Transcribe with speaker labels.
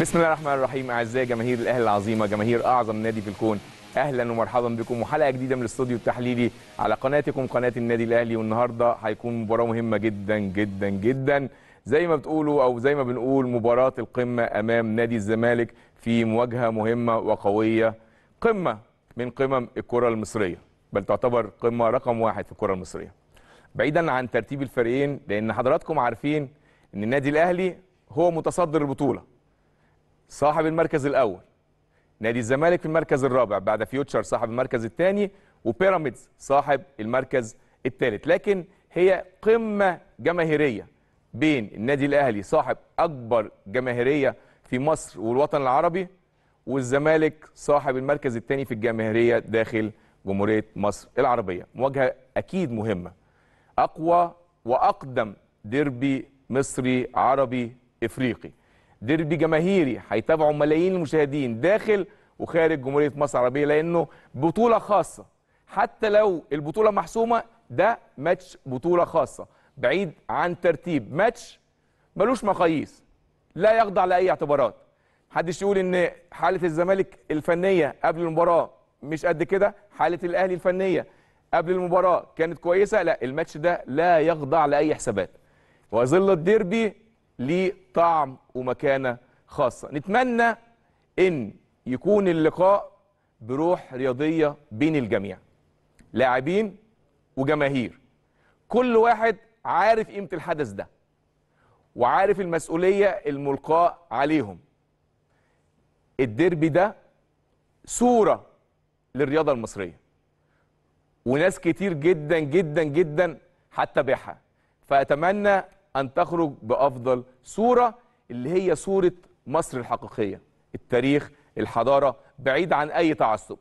Speaker 1: بسم الله الرحمن الرحيم اعزائي جماهير الاهلي العظيمه جماهير اعظم نادي في الكون اهلا ومرحبا بكم وحلقه جديده من الاستوديو التحليلي على قناتكم قناه النادي الاهلي والنهارده هيكون مباراه مهمه جدا جدا جدا زي ما بتقولوا او زي ما بنقول مباراه القمه امام نادي الزمالك في مواجهه مهمه وقويه قمه من قمم الكره المصريه بل تعتبر قمه رقم واحد في الكره المصريه بعيدا عن ترتيب الفريقين لان حضراتكم عارفين ان النادي الاهلي هو متصدر البطوله صاحب المركز الاول نادي الزمالك في المركز الرابع بعد فيوتشر صاحب المركز الثاني وبيراميدز صاحب المركز الثالث لكن هي قمه جماهيريه بين النادي الاهلي صاحب اكبر جماهيريه في مصر والوطن العربي والزمالك صاحب المركز الثاني في الجماهيريه داخل جمهوريه مصر العربيه مواجهه اكيد مهمه اقوى واقدم ديربي مصري عربي افريقي ديربي جماهيري هيتابعه ملايين المشاهدين داخل وخارج جمهوريه مصر العربيه لانه بطوله خاصه حتى لو البطوله محسومه ده ماتش بطوله خاصه بعيد عن ترتيب ماتش ملوش مقاييس لا يخضع لاي اعتبارات محدش يقول ان حاله الزمالك الفنيه قبل المباراه مش قد كده حاله الاهلي الفنيه قبل المباراه كانت كويسه لا الماتش ده لا يخضع لاي حسابات وظل الديربي ليه طعم ومكانه خاصه نتمنى ان يكون اللقاء بروح رياضيه بين الجميع لاعبين وجماهير كل واحد عارف قيمه الحدث ده وعارف المسؤوليه الملقاه عليهم الديربي ده صوره للرياضه المصريه وناس كتير جدا جدا جدا هتتابعها فاتمنى أن تخرج بأفضل صورة اللي هي صورة مصر الحقيقية التاريخ الحضارة بعيد عن أي تعصب